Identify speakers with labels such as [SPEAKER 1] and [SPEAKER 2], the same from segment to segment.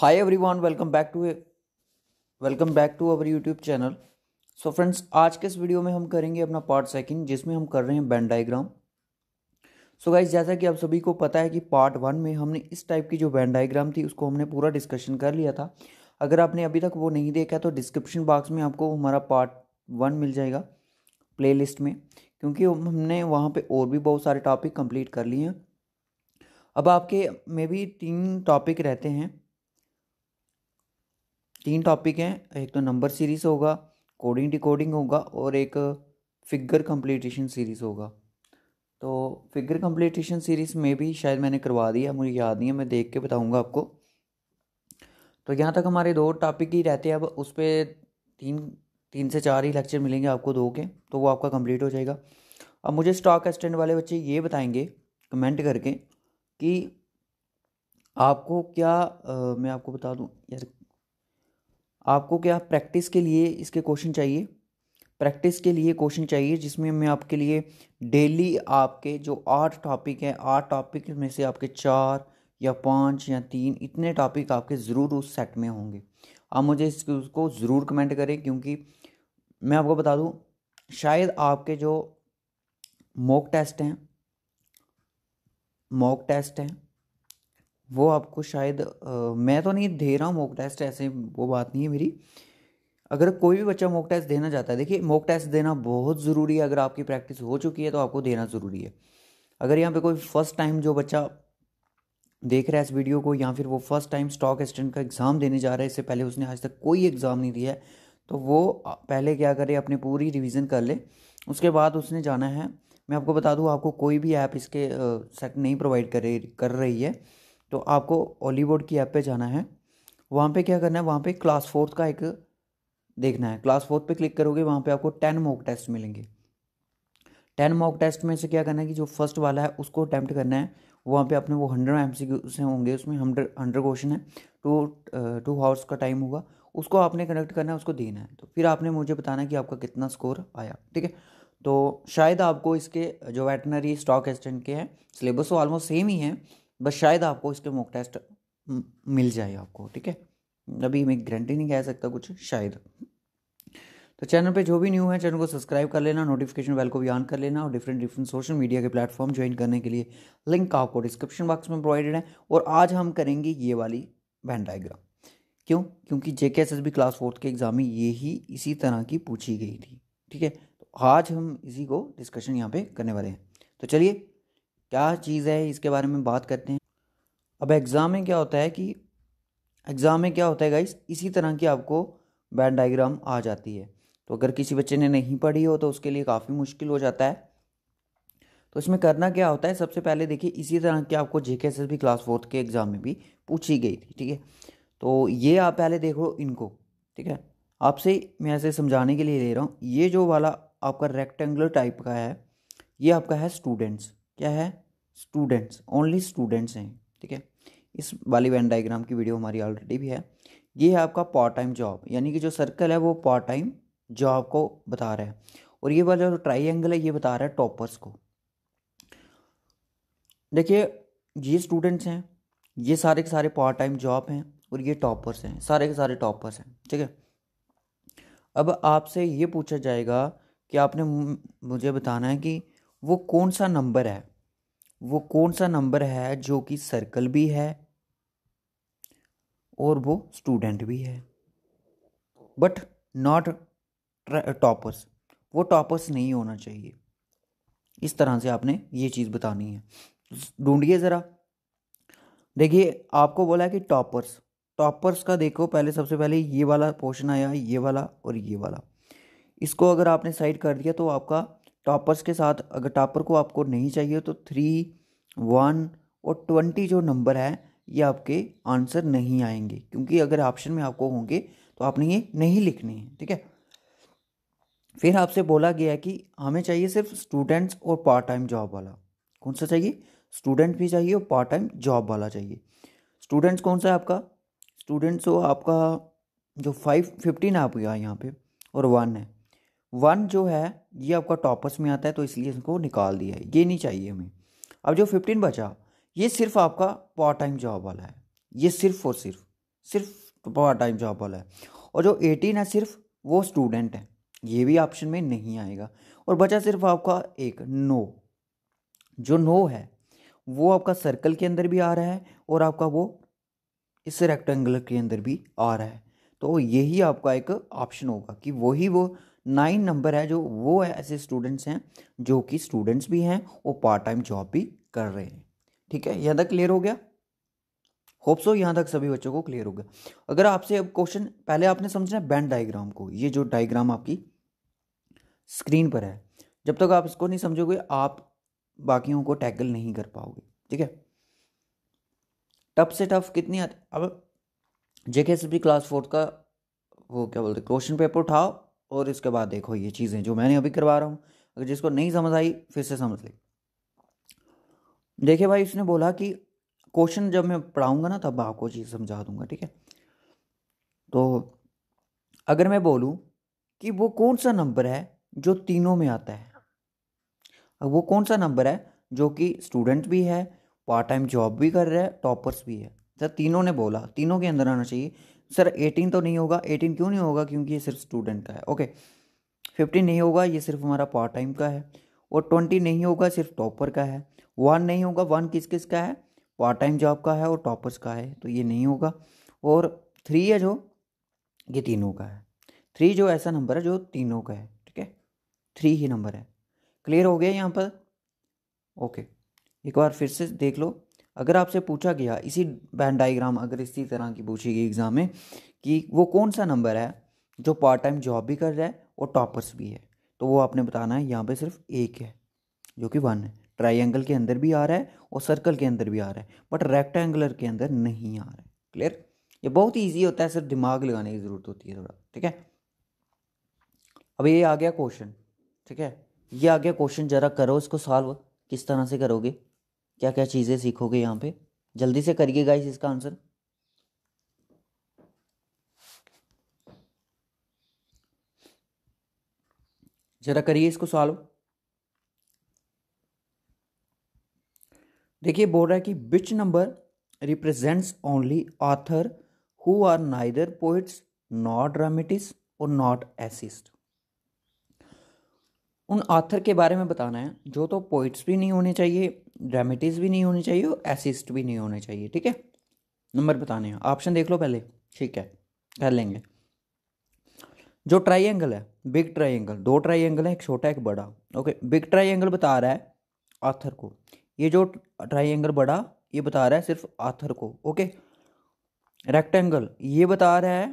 [SPEAKER 1] hi everyone welcome back to welcome back to our YouTube channel so friends आज के इस video में हम करेंगे अपना पार्ट सेकंड जिसमें हम कर रहे हैं बैंड डायग्राम सो गाइज जैसा कि आप सभी को पता है कि पार्ट वन में हमने इस टाइप की जो बैंड डायग्राम थी उसको हमने पूरा डिस्कशन कर लिया था अगर आपने अभी तक वो नहीं देखा तो डिस्क्रिप्शन बॉक्स में आपको हमारा पार्ट वन मिल जाएगा प्ले में क्योंकि हमने वहाँ पर और भी बहुत सारे टॉपिक कम्प्लीट कर लिए हैं अब आपके में भी तीन टॉपिक रहते हैं तीन टॉपिक हैं एक तो नंबर सीरीज होगा कोडिंग डिकोडिंग होगा और एक फिगर कंप्लीटेशन सीरीज़ होगा तो फिगर कंप्लीटेशन सीरीज़ में भी शायद मैंने करवा दिया मुझे याद नहीं है मैं देख के बताऊँगा आपको तो यहाँ तक हमारे दो टॉपिक ही रहते हैं अब उस पर तीन तीन से चार ही लेक्चर मिलेंगे आपको दो के तो वो आपका कंप्लीट हो जाएगा अब मुझे स्टॉक एक्सटेंड वाले बच्चे ये बताएंगे कमेंट करके कि आपको क्या आ, मैं आपको बता दूँ यार आपको क्या प्रैक्टिस के लिए इसके क्वेश्चन चाहिए प्रैक्टिस के लिए क्वेश्चन चाहिए जिसमें मैं आपके लिए डेली आपके जो आठ टॉपिक हैं आठ टॉपिक में से आपके चार या पाँच या तीन इतने टॉपिक आपके ज़रूर उस सेट में होंगे आप मुझे इसको ज़रूर कमेंट करें क्योंकि मैं आपको बता दूं शायद आपके जो मॉक टेस्ट हैं मॉक टेस्ट हैं वो आपको शायद आ, मैं तो नहीं दे रहा हूँ मॉक टेस्ट ऐसे वो बात नहीं है मेरी अगर कोई भी बच्चा मॉक टेस्ट देना चाहता है देखिए मॉक टेस्ट देना बहुत ज़रूरी है अगर आपकी प्रैक्टिस हो चुकी है तो आपको देना ज़रूरी है अगर यहाँ पे कोई फर्स्ट टाइम जो बच्चा देख रहा है इस वीडियो को या फिर वो फर्स्ट टाइम स्टॉक एस्टेंट का एग्ज़ाम देने जा रहा है इससे पहले उसने आज तक कोई एग्ज़ाम नहीं दिया है तो वो पहले क्या करे अपनी पूरी रिवीजन कर ले उसके बाद उसने जाना है मैं आपको बता दूँ आपको कोई भी ऐप इसके सेट नहीं प्रोवाइड करे कर रही है तो आपको ओलीवुड की ऐप पे जाना है वहाँ पे क्या करना है वहाँ पे क्लास फोर्थ का एक देखना है क्लास फोर्थ पे क्लिक करोगे वहाँ पे आपको टेन मॉक टेस्ट मिलेंगे टेन मॉक टेस्ट में से क्या करना है कि जो फर्स्ट वाला है उसको अटैम्प्ट करना है वहाँ पे अपने वो हंड्रेड एम सी से होंगे उसमें हंड्रेड हंड्रेड क्वेश्चन है टू टू हावर्स का टाइम होगा उसको आपने कनेक्ट करना है उसको देना है तो फिर आपने मुझे बताना है कि आपका कितना स्कोर आया ठीक है तो शायद आपको इसके जो वेटनरी स्टॉक एक्सटेंट के हैं सिलेबस तो ऑलमोस्ट सेम ही है बस शायद आपको इसके मॉक टेस्ट मिल जाए आपको ठीक है अभी मैं गारंटी नहीं कह सकता कुछ शायद तो चैनल पे जो भी न्यू है चैनल को सब्सक्राइब कर लेना नोटिफिकेशन बेल को भी ऑन कर लेना और डिफरेंट डिफरेंट सोशल मीडिया के प्लेटफॉर्म ज्वाइन करने के लिए लिंक आपको डिस्क्रिप्शन बॉक्स में प्रोवाइडेड है और आज हम करेंगे ये वाली वैन डायग्राम क्यों क्योंकि J K S S B class fourth के एग्ज़ाम में ये ही इसी तरह की पूछी गई थी ठीक है तो आज हम इसी को डिस्कशन यहाँ पे करने वाले हैं तो चलिए क्या चीज़ है इसके बारे में बात करते हैं अब एग्ज़ाम में क्या होता है कि एग्ज़ाम में क्या होता है गाइस इसी तरह की आपको बैन डाइग्राम आ जाती है तो अगर किसी बच्चे ने नहीं पढ़ी हो तो उसके लिए काफ़ी मुश्किल हो जाता है तो इसमें करना क्या होता है सबसे पहले देखिए इसी तरह की आपको J K S S B class fourth के एग्ज़ाम में भी पूछी गई थी ठीक है तो ये आप पहले देखो इनको ठीक है आपसे मैं ऐसे समझाने के लिए ले रहा हूँ ये जो वाला आपका रेक्टेंगुलर टाइप का है ये आपका है स्टूडेंट्स क्या है स्टूडेंट्स ओनली स्टूडेंट्स हैं ठीक है इस वाली वैन डाइग्राम की वीडियो हमारी ऑलरेडी भी है ये है आपका पार्ट टाइम जॉब यानी कि जो सर्कल है वो पार्ट टाइम जॉब को बता रहा है और ये वाला जो ट्राइंगल है ये बता रहा है टॉपर्स को देखिए ये स्टूडेंट्स हैं ये सारे के सारे पार्ट टाइम जॉब हैं और ये टॉपर्स हैं सारे के सारे टॉपर्स हैं ठीक है अब आपसे ये पूछा जाएगा कि आपने मुझे बताना है कि वो कौन सा नंबर है वो कौन सा नंबर है जो कि सर्कल भी है और वो स्टूडेंट भी है बट नॉट टॉपर्स वो टॉपर्स नहीं होना चाहिए इस तरह से आपने ये चीज़ बतानी है ढूंढिए ज़रा देखिए आपको बोला है कि टॉपर्स टॉपर्स का देखो पहले सबसे पहले ये वाला पोर्शन आया ये वाला और ये वाला इसको अगर आपने साइड कर दिया तो आपका टॉपर्स के साथ अगर टॉपर को आपको नहीं चाहिए तो थ्री वन और ट्वेंटी जो नंबर है ये आपके आंसर नहीं आएंगे क्योंकि अगर ऑप्शन में आपको होंगे तो आपने ये नहीं लिखने हैं ठीक है फिर आपसे बोला गया है कि हमें चाहिए सिर्फ स्टूडेंट्स और पार्ट टाइम जॉब वाला कौन सा चाहिए स्टूडेंट भी चाहिए और पार्ट टाइम जॉब वाला चाहिए स्टूडेंट्स कौन सा है आपका स्टूडेंट्स हो आपका जो फाइव फिफ्टीन आप गया यहाँ पे और वन है वन जो है ये आपका टॉपर्स में आता है तो इसलिए इसको निकाल दिया है ये नहीं चाहिए हमें अब जो फिफ्टीन बचा ये सिर्फ आपका पार्ट टाइम जॉब वाला है ये सिर्फ और सिर्फ सिर्फ पार्ट टाइम जॉब वाला है और जो एटीन है सिर्फ वो स्टूडेंट है ये भी ऑप्शन में नहीं आएगा और बचा सिर्फ आपका एक नो जो नो है वो आपका सर्कल के अंदर भी आ रहा है और आपका वो इस रेक्टेंगुलर के अंदर भी आ रहा है तो यही आपका एक ऑप्शन होगा कि वही वो नाइन नंबर है जो वो है ऐसे स्टूडेंट्स हैं जो कि स्टूडेंट्स भी हैं वो पार्ट टाइम जॉब भी कर रहे हैं ठीक है यहाँ तक क्लियर हो गया होप सो यहाँ तक सभी बच्चों को क्लियर हो गया अगर आपसे अब क्वेश्चन पहले आपने समझना है बैंड डायग्राम को ये जो डायग्राम आपकी स्क्रीन पर है जब तक आप इसको नहीं समझोगे आप बाकियों को टैकल नहीं कर पाओगे ठीक है टफ से टफ कितनी आती अब जेके एस क्लास फोर्थ का वो क्या बोलते क्वेश्चन पेपर उठाओ और इसके बाद देखो ये चीज़ें जो मैंने अभी करवा रहा हूँ अगर जिसको नहीं समझ आई फिर से समझ ले देखिए भाई उसने बोला कि क्वेश्चन जब मैं पढ़ाऊँगा ना तब आपको चीज़ समझा दूंगा ठीक है तो अगर मैं बोलूँ कि वो कौन सा नंबर है जो तीनों में आता है अब वो कौन सा नंबर है जो कि स्टूडेंट भी है पार्ट टाइम जॉब भी कर रहा है टॉपर्स भी है सर तीनों ने बोला तीनों के अंदर आना चाहिए सर एटीन तो नहीं होगा एटीन क्यों नहीं होगा क्योंकि ये सिर्फ स्टूडेंट का है ओके फिफ्टीन नहीं होगा ये सिर्फ हमारा पार्ट टाइम का है और ट्वेंटी नहीं होगा सिर्फ टॉपर का है वन नहीं होगा वन किस किस का है पार्ट टाइम जॉब का है और टॉपर्स का है तो ये नहीं होगा और थ्री है जो ये तीनों का है थ्री जो ऐसा नंबर है जो तीनों का है ठीक है थ्री ही नंबर है क्लियर हो गया यहाँ पर ओके एक बार फिर से देख लो अगर आपसे पूछा गया इसी बैन डाइग्राम अगर इसी तरह की पूछी गई एग्ज़ाम में कि वो कौन सा नंबर है जो पार्ट टाइम जॉब भी कर रहा है और टॉपर्स भी है तो वो आपने बताना है यहाँ पे सिर्फ एक है जो कि वन है ट्राइंगल के अंदर भी आ रहा है और सर्कल के अंदर भी आ रहा है बट रेक्टेंगुलर के अंदर नहीं आ रहा है क्लियर ये बहुत ही ईजी होता है सिर्फ दिमाग लगाने की ज़रूरत होती है थोड़ा ठीक है अब ये आ गया क्वेश्चन ठीक है ये आ गया क्वेश्चन ज़रा करो इसको सॉल्व किस तरह से करोगे क्या क्या चीज़ें सीखोगे यहाँ पे जल्दी से करिए गाइस इसका आंसर जरा करिए इसको सॉल्व देखिए बोल रहा है कि which number represents only author who are neither poets not dramatists और नॉट एसिस्ट उन आथर के बारे में बताना है जो तो पोइट्स भी नहीं होने चाहिए ड्रामेटिस भी नहीं होने चाहिए और एसिस्ट भी नहीं होने चाहिए ठीक है नंबर बताने हैं ऑप्शन देख लो पहले ठीक है कर लेंगे जो ट्राइंगल है बिग ट्राइंगल दो ट्राइंगल है एक छोटा एक बड़ा ओके बिग ट्राइंगल बता रहा है आथर को ये जो ट्राइंगल बड़ा ये बता रहा है सिर्फ आथर को ओके रेक्टेंगल ये बता रहा है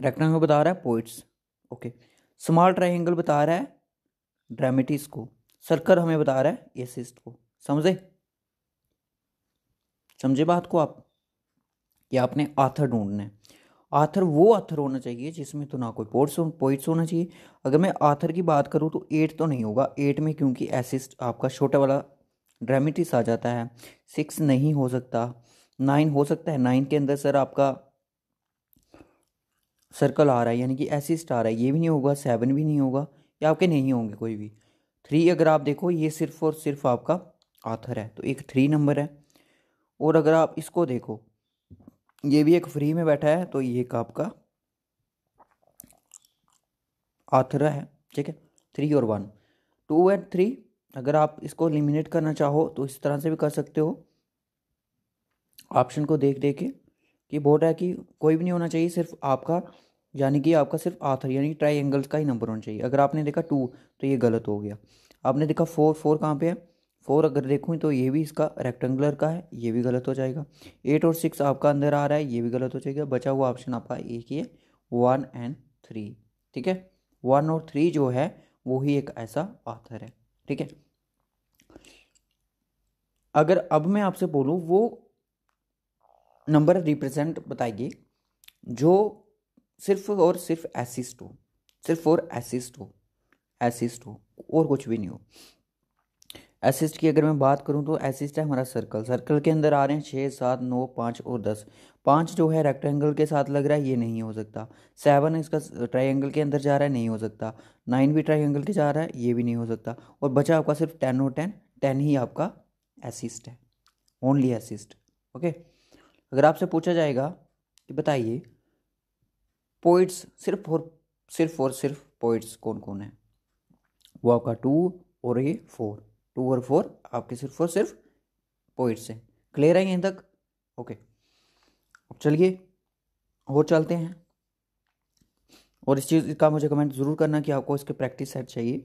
[SPEAKER 1] रेक्टेंगल बता रहा है पोइट्स ओके स्मॉल ट्राइंगल बता रहा है ड्रामेटिस को सरकर हमें बता रहा है एसिस्ट को समझे समझे बात को आप कि आपने आथर ढूंढना है आथर वो आथर होना चाहिए जिसमें तो ना कोई पोर्ट्स हो, पोइट्स होना चाहिए अगर मैं आथर की बात करूँ तो एट तो नहीं होगा एट में क्योंकि एसिस्ट आपका छोटा वाला ड्रामेटिस आ जाता है सिक्स नहीं हो सकता नाइन हो सकता है नाइन के अंदर सर आपका सर्कल आ रहा है यानी कि एसिस्ट आ रहा है ये भी नहीं होगा सेवन भी नहीं होगा या आपके नहीं होंगे कोई भी थ्री अगर आप देखो ये सिर्फ और सिर्फ आपका आथर है तो एक थ्री नंबर है और अगर आप इसको देखो ये भी एक फ्री में बैठा है तो ये एक आपका आथर है ठीक है थ्री और वन टू एंड थ्री अगर आप इसको एलिमिनेट करना चाहो तो इस तरह से भी कर सकते हो ऑप्शन को देख देख के कि बोर्ड है कि कोई भी नहीं होना चाहिए सिर्फ आपका यानी कि आपका सिर्फ आथर यानी ट्राइंगल्स का ही नंबर होना चाहिए अगर आपने देखा टू तो ये गलत हो गया आपने देखा फोर फोर कहाँ पे है फोर अगर देखूँ तो ये भी इसका रेक्टेंगुलर का है ये भी गलत हो जाएगा एट और सिक्स आपका अंदर आ रहा है ये भी गलत हो जाएगा बचा हुआ ऑप्शन आपका एक ही है वन एंड थ्री ठीक है वन और थ्री जो है वो ही एक ऐसा आथर है ठीक है अगर अब मैं आपसे बोलूँ वो नंबर रिप्रेजेंट बताइए जो सिर्फ और सिर्फ एसिस्ट हो सिर्फ और एसिस्ट हो एसिस्ट हो और कुछ भी नहीं हो एसिस्ट की अगर मैं बात करूं तो एसिस्ट है हमारा सर्कल सर्कल के अंदर आ रहे हैं छः सात नौ पाँच और दस पाँच जो है रेक्टेंगल के साथ लग रहा है ये नहीं हो सकता सेवन इसका ट्राइंगल के अंदर जा रहा है नहीं हो सकता नाइन भी ट्राइंगल के जा रहा है ये भी नहीं हो सकता और बचा आपका सिर्फ टेन और टेन टेन ही आपका एसिस्ट है ओनली एसिस्ट ओके अगर आपसे पूछा जाएगा कि बताइए पोइट्स सिर्फ और सिर्फ और सिर्फ पोइट्स कौन कौन है वो आपका टू और ये फोर टू और फोर आपके सिर्फ और सिर्फ पोइट्स हैं क्लियर है यहीं तक ओके अब चलिए और चलते हैं और इस चीज़ का मुझे कमेंट ज़रूर करना कि आपको इसके प्रैक्टिस सेट चाहिए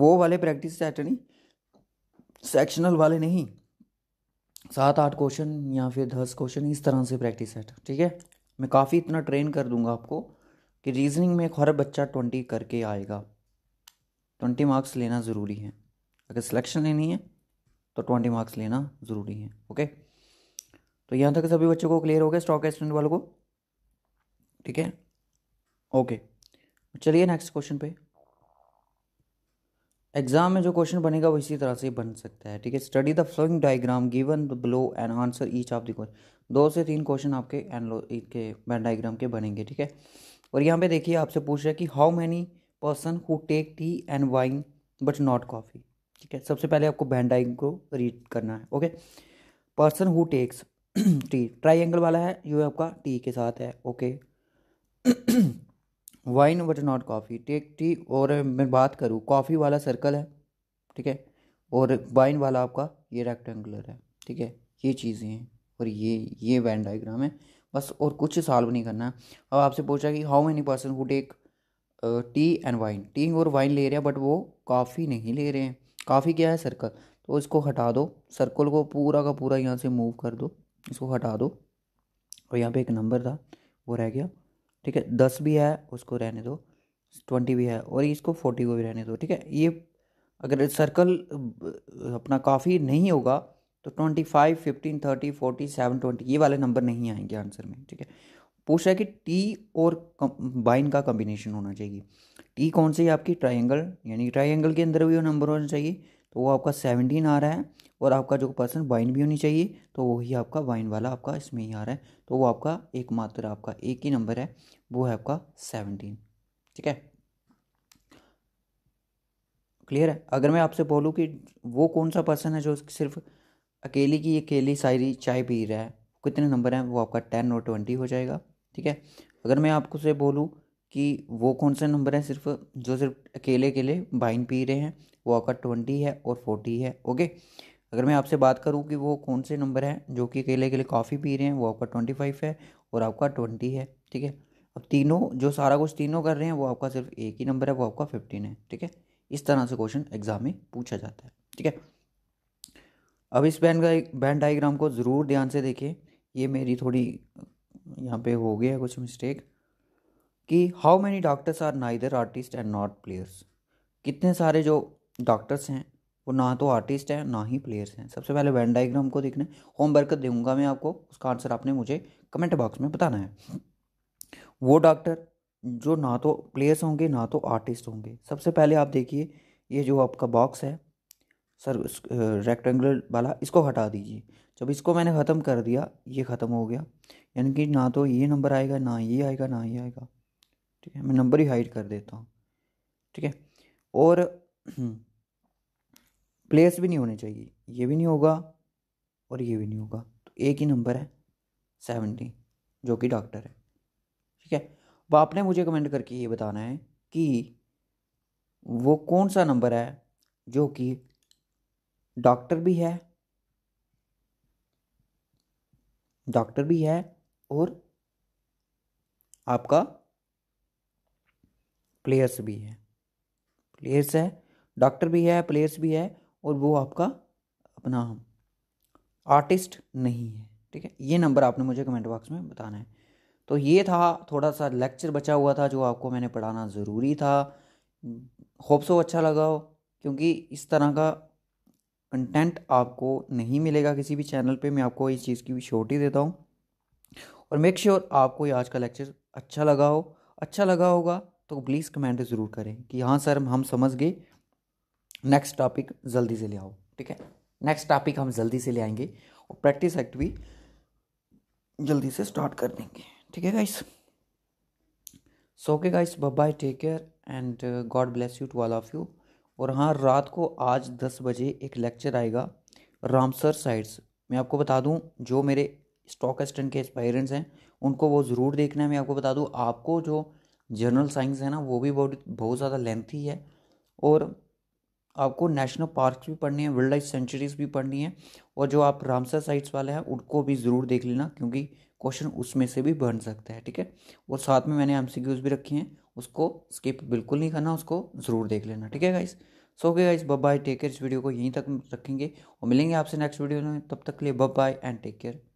[SPEAKER 1] वो वाले प्रैक्टिस सेट नहीं सेक्शनल वाले नहीं सात आठ क्वेश्चन या फिर दस क्वेश्चन इस तरह से प्रैक्टिस सेट ठीक है मैं काफ़ी इतना ट्रेन कर दूंगा आपको कि रीजनिंग में एक हर बच्चा ट्वेंटी करके आएगा ट्वेंटी मार्क्स लेना ज़रूरी है अगर सिलेक्शन लेनी है तो ट्वेंटी मार्क्स लेना ज़रूरी है ओके तो यहाँ तक सभी बच्चों को क्लियर हो गया स्टॉक एक्सटेंट वालों को ठीक है ओके चलिए नेक्स्ट क्वेश्चन पे एग्जाम में जो क्वेश्चन बनेगा वो इसी तरह से बन सकता है ठीक है study the following diagram given below and answer each of the question दो से तीन क्वेश्चन आपके एनलो के बैंड डायग्राम के बनेंगे ठीक है और यहाँ पे देखिए आपसे पूछ रहा है कि how many person who take tea and wine but not coffee ठीक है सबसे पहले आपको बैन डाइग को रीड करना है okay person who takes tea ट्राई वाला है ये आपका टी के साथ है okay wine but not coffee take tea और मैं बात करूँ कॉफ़ी वाला सर्कल है ठीक है और वाइन वाला आपका ये रेक्टेंगुलर है ठीक है ये चीज़ें हैं और ये ये वैन डाइग्राम है बस और कुछ सॉल्व नहीं करना है अब आपसे पूछा कि how many person who take tea and wine tea और वाइन ले रहे हैं बट वो कॉफ़ी नहीं ले रहे हैं काफ़ी क्या है सर्कल तो इसको हटा दो सर्कल को पूरा का पूरा यहाँ से मूव कर दो इसको हटा दो और यहाँ पे एक नंबर था वो रह गया ठीक है दस भी है उसको रहने दो ट्वेंटी भी है और इसको फोर्टी को भी रहने दो ठीक है ये अगर सर्कल अपना काफ़ी नहीं होगा तो twenty five fifteen thirty forty seven twenty ये वाले नंबर नहीं आएंगे आंसर में ठीक है पूछ है कि टी और बाइन का कम्बिनेशन होना चाहिए टी कौन सी है आपकी ट्राइंगल यानी ट्राइंगल के अंदर भी वो नंबर होना चाहिए तो वो आपका सेवनटीन आ रहा है और आपका जो पर्सन वाइन भी होनी चाहिए तो वही आपका वाइन वाला आपका इसमें ही आ रहा है तो वो आपका एकमात्र आपका एक ही नंबर है वो है आपका सेवनटीन ठीक है क्लियर है अगर मैं आपसे बोलूँ कि वो कौन सा पर्सन है जो सिर्फ अकेली की अकेली सारी चाय पी रहा है कितने नंबर हैं वो आपका टेन और ट्वेंटी हो जाएगा ठीक है अगर मैं आपको से बोलूँ कि वो कौन से नंबर हैं सिर्फ जो सिर्फ अकेले अकेले वाइन पी रहे हैं वो आपका ट्वेंटी है और फोर्टी है ओके अगर मैं आपसे बात करूँ कि वो कौन से नंबर हैं जो कि अकेले अकेले कॉफ़ी पी रहे हैं वो आपका ट्वेंटी फाइव है और आपका ट्वेंटी है ठीक है अब तीनों जो सारा कुछ तीनों कर रहे हैं वो आपका सिर्फ एक ही नंबर है वो आपका फिफ्टीन है ठीक है इस तरह से क्वेश्चन एग्जाम में पूछा जाता है ठीक है अब इस बैंड बैंड डाइग्राम को ज़रूर ध्यान से देखिए ये मेरी थोड़ी यहाँ पे हो गया कुछ मिस्टेक कि how many doctors are neither artist and not players कितने सारे जो डॉक्टर्स हैं वो ना तो आर्टिस्ट हैं ना ही प्लेयर्स हैं सबसे पहले वैन डाइग्राम को देखना है होमवर्क दूंगा मैं आपको उसका आंसर आपने मुझे कमेंट बॉक्स में बताना है वो डॉक्टर जो ना तो प्लेयर्स होंगे ना तो आर्टिस्ट होंगे सबसे पहले आप देखिए ये जो आपका बॉक्स है सर रेक्टेंगुलर वाला इसको हटा दीजिए जब इसको मैंने ख़त्म कर दिया ये ख़त्म हो गया यानी कि ना तो ये नंबर आएगा ना ये आएगा ना ये आएगा ठीक है मैं नंबर ही हाइड कर देता हूँ ठीक है और प्लेयर्स भी नहीं होने चाहिए ये भी नहीं होगा और ये भी नहीं होगा तो एक ही नंबर है सेवेंटी जो कि डॉक्टर है ठीक है वो आपने मुझे कमेंट करके ये बताना है कि वो कौन सा नंबर है जो कि डॉक्टर भी है डॉक्टर भी है और आपका प्लेयर्स भी है प्लेयर्स है डॉक्टर भी है प्लेयर्स भी है और वो आपका अपना आर्टिस्ट नहीं है ठीक है ये नंबर आपने मुझे कमेंट बॉक्स में बताना है तो ये था थोड़ा सा लेक्चर बचा हुआ था जो आपको मैंने पढ़ाना ज़रूरी था होप्सो अच्छा लगा हो क्योंकि इस तरह का कंटेंट आपको नहीं मिलेगा किसी भी चैनल पे मैं आपको इस चीज़ की भी छोटी देता हूँ और मेक श्योर sure आपको ये आज का लेक्चर अच्छा लगा हो अच्छा लगा होगा तो प्लीज़ कमेंट ज़रूर करें कि हाँ सर हम समझ गए नेक्स्ट टॉपिक जल्दी से ले आओ ठीक है नेक्स्ट टॉपिक हम जल्दी से ले आएंगे और प्रैक्टिस एक्ट भी जल्दी से स्टार्ट कर देंगे ठीक है guys so okay guys bye take care and God bless you to all of you और हाँ रात को आज दस बजे एक लेक्चर आएगा रामसर साइड्स मैं आपको बता दूँ जो मेरे स्टॉक एस्टेंट के एक्सपायरेंट्स हैं उनको वो ज़रूर देखना है मैं आपको बता दूँ आपको जो जनरल साइंस है ना वो भी बहुत बहुत ज़्यादा लेंथी है और आपको नेशनल पार्क भी पढ़नी है वाइल्ड लाइफ सेंचुरीज भी पढ़नी है और जो आप रामसर साइट्स वाले हैं उनको भी ज़रूर देख लेना क्योंकि क्वेश्चन उसमें से भी बन सकता है ठीक है और साथ में मैंने एम भी रखी हैं उसको स्किप बिल्कुल नहीं करना उसको ज़रूर देख लेना ठीक है guys so okay guys bye take care इस वीडियो को यहीं तक रखेंगे और मिलेंगे आपसे नेक्स्ट वीडियो में तब तक के लिए बाय एंड टेक केयर